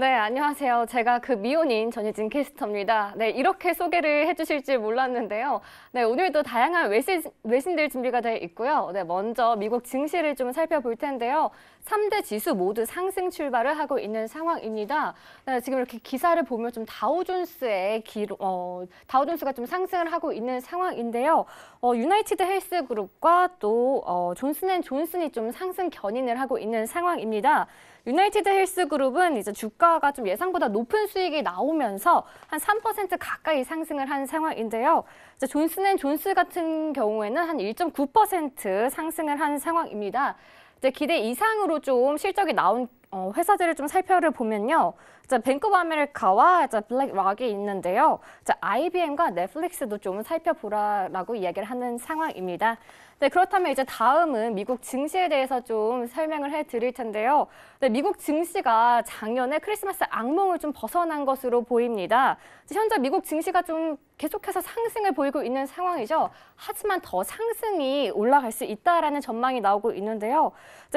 네, 안녕하세요. 제가 그 미혼인 전혜진 캐스터입니다. 네, 이렇게 소개를 해주실 줄 몰랐는데요. 네, 오늘도 다양한 외신, 외신들 준비가 되어 있고요. 네, 먼저 미국 증시를 좀 살펴볼 텐데요. 3대 지수 모두 상승 출발을 하고 있는 상황입니다. 네, 지금 이렇게 기사를 보면 좀 다우존스의 기록, 어, 다우존스가 좀 상승을 하고 있는 상황인데요. 어, 유나이티드 헬스 그룹과 또 어, 존슨 앤 존슨이 좀 상승 견인을 하고 있는 상황입니다. 유나이티드 헬스 그룹은 이제 주가가 좀 예상보다 높은 수익이 나오면서 한 3% 가까이 상승을 한 상황인데요. 이제 존슨앤존스 같은 경우에는 한 1.9% 상승을 한 상황입니다. 이제 기대 이상으로 좀 실적이 나온 어, 회사들을 좀 살펴를 보면요. 자, 뱅크 오브 아메리카와 자, 블랙락이 있는데요. 자, IBM과 넷플릭스도 좀 살펴보라라고 이야기를 하는 상황입니다. 네, 그렇다면 이제 다음은 미국 증시에 대해서 좀 설명을 해 드릴 텐데요. 네, 미국 증시가 작년에 크리스마스 악몽을 좀 벗어난 것으로 보입니다. 현재 미국 증시가 좀 계속해서 상승을 보이고 있는 상황이죠. 하지만 더 상승이 올라갈 수 있다라는 전망이 나오고 있는데요.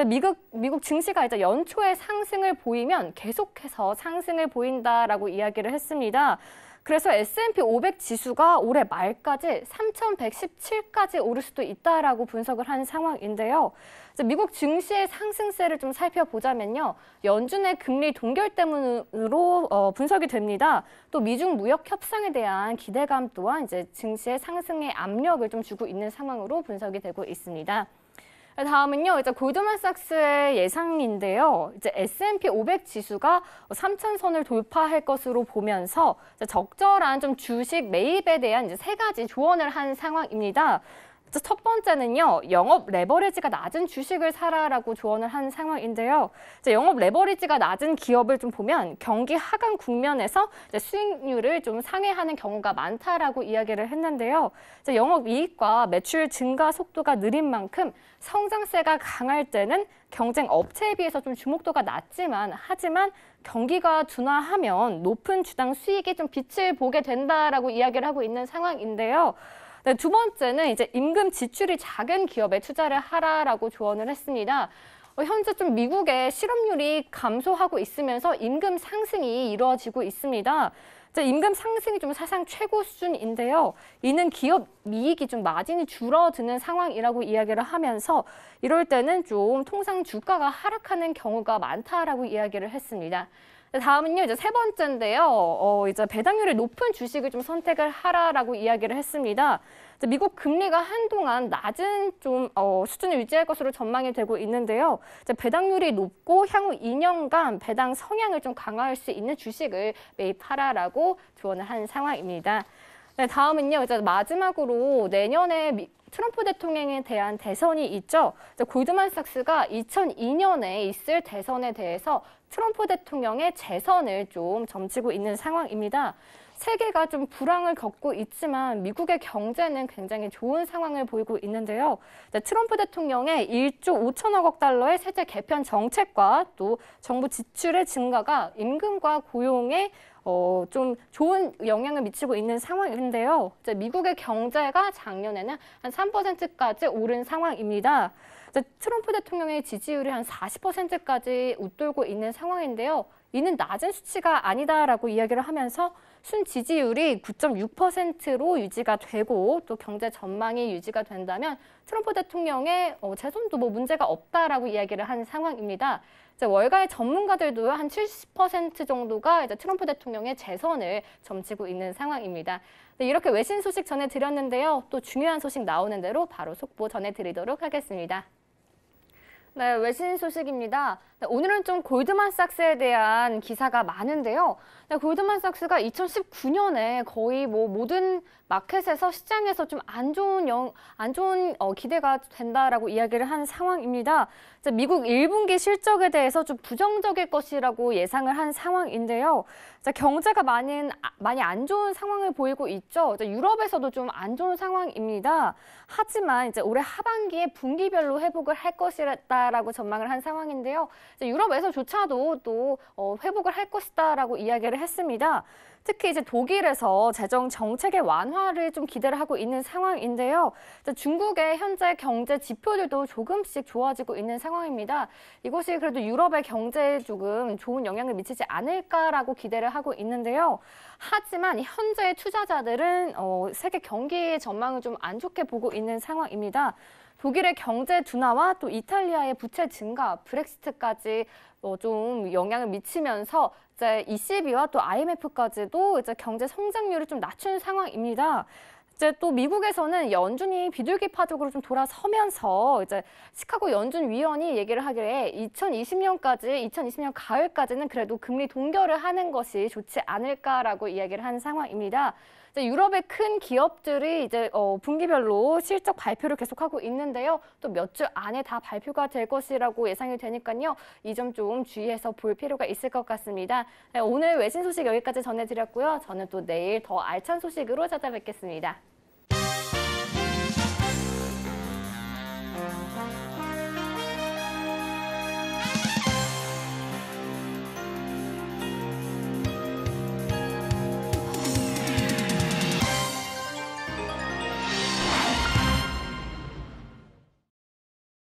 미국 미국 증시가 이제 연초에 상승을 보이면 계속해서 상승을 보인다라고 이야기를 했습니다. 그래서 S&P 500 지수가 올해 말까지 3,117까지 오를 수도 있다라고 분석을 한 상황인데요. 미국 증시의 상승세를 좀 살펴보자면요. 연준의 금리 동결 때문으로 어, 분석이 됩니다. 또 미중 무역 협상에 대한 기대감 또한 이제 증시의 상승에 압력을 좀 주고 있는 상황으로 분석이 되고 있습니다. 다음은요, 이제 골드만삭스의 예상인데요. 이제 S&P 500 지수가 3 0 0 0선을 돌파할 것으로 보면서 적절한 좀 주식 매입에 대한 이제 세 가지 조언을 한 상황입니다. 첫 번째는요, 영업 레버리지가 낮은 주식을 사라라고 조언을 한 상황인데요. 이제 영업 레버리지가 낮은 기업을 좀 보면 경기 하강 국면에서 수익률을 좀 상회하는 경우가 많다라고 이야기를 했는데요. 이제 영업 이익과 매출 증가 속도가 느린 만큼 성장세가 강할 때는 경쟁 업체에 비해서 좀 주목도가 낮지만 하지만 경기가 둔화하면 높은 주당 수익이 좀 빛을 보게 된다라고 이야기를 하고 있는 상황인데요. 네, 두 번째는 이제 임금 지출이 작은 기업에 투자를 하라라고 조언을 했습니다. 어, 현재 좀 미국의 실업률이 감소하고 있으면서 임금 상승이 이루어지고 있습니다. 임금 상승이 좀 사상 최고 수준인데요. 이는 기업 미익이 좀 마진이 줄어드는 상황이라고 이야기를 하면서 이럴 때는 좀 통상 주가가 하락하는 경우가 많다라고 이야기를 했습니다. 네, 다음은요, 이제 세 번째인데요. 어, 이제 배당률이 높은 주식을 좀 선택을 하라라고 이야기를 했습니다. 미국 금리가 한동안 낮은 좀 어, 수준을 유지할 것으로 전망이 되고 있는데요. 이제 배당률이 높고 향후 2년간 배당 성향을 좀 강화할 수 있는 주식을 매입하라라고 조언을 한 상황입니다. 네, 다음은요. 이제 마지막으로 내년에 미, 트럼프 대통령에 대한 대선이 있죠. 골드만삭스가 2002년에 있을 대선에 대해서 트럼프 대통령의 재선을 좀 점치고 있는 상황입니다. 세계가 좀 불황을 겪고 있지만 미국의 경제는 굉장히 좋은 상황을 보이고 있는데요. 트럼프 대통령의 1조 5천억 억 달러의 세제 개편 정책과 또 정부 지출의 증가가 임금과 고용의 어, 좀 좋은 영향을 미치고 있는 상황인데요. 이제 미국의 경제가 작년에는 한 3%까지 오른 상황입니다. 트럼프 대통령의 지지율이 한 40%까지 웃돌고 있는 상황인데요. 이는 낮은 수치가 아니다라고 이야기를 하면서 순 지지율이 9.6%로 유지가 되고 또 경제 전망이 유지가 된다면 트럼프 대통령의 어, 재선도 뭐 문제가 없다라고 이야기를 한 상황입니다. 이제 월가의 전문가들도 한 70% 정도가 이제 트럼프 대통령의 재선을 점치고 있는 상황입니다. 네, 이렇게 외신 소식 전해드렸는데요. 또 중요한 소식 나오는 대로 바로 속보 전해드리도록 하겠습니다. 네, 외신 소식입니다. 네, 오늘은 좀 골드만삭스에 대한 기사가 많은데요. 네, 골드만삭스가 2019년에 거의 뭐 모든 마켓에서 시장에서 좀 안 좋은 영, 안 좋은 어, 기대가 된다라고 이야기를 한 상황입니다. 미국 1분기 실적에 대해서 좀 부정적일 것이라고 예상을 한 상황인데요. 자, 경제가 많이, 아, 많이 안 좋은 상황을 보이고 있죠. 자, 유럽에서도 좀 안 좋은 상황입니다. 하지만 이제 올해 하반기에 분기별로 회복을 할것이라 것이다라고 전망을 한 상황인데요. 유럽에서조차도 또 어, 회복을 할 것이다라고 이야기를 했습니다. 특히 이제 독일에서 재정 정책의 완화를 좀 기대를 하고 있는 상황인데요. 중국의 현재 경제 지표들도 조금씩 좋아지고 있는 상황입니다. 이것이 그래도 유럽의 경제에 조금 좋은 영향을 미치지 않을까라고 기대를 하고 있는데요. 하지만 현재 투자자들은 어, 세계 경기 전망을 좀 안 좋게 보고 있는 상황입니다. 독일의 경제 둔화와 또 이탈리아의 부채 증가, 브렉시트까지 뭐좀 영향을 미치면서 이제 ECB와 또 IMF까지도 이제 경제 성장률을 좀 낮춘 상황입니다. 이제 또 미국에서는 연준이 비둘기 파독으로 좀 돌아서면서 이제 시카고 연준 위원이 얘기를 하기에 2020년까지 2020년 가을까지는 그래도 금리 동결을 하는 것이 좋지 않을까라고 이야기를 한 상황입니다. 이제 유럽의 큰 기업들이 이제 어, 분기별로 실적 발표를 계속하고 있는데요. 또 몇 주 안에 다 발표가 될 것이라고 예상이 되니까요. 이 점 좀 주의해서 볼 필요가 있을 것 같습니다. 네, 오늘 외신 소식 여기까지 전해드렸고요. 저는 또 내일 더 알찬 소식으로 찾아뵙겠습니다.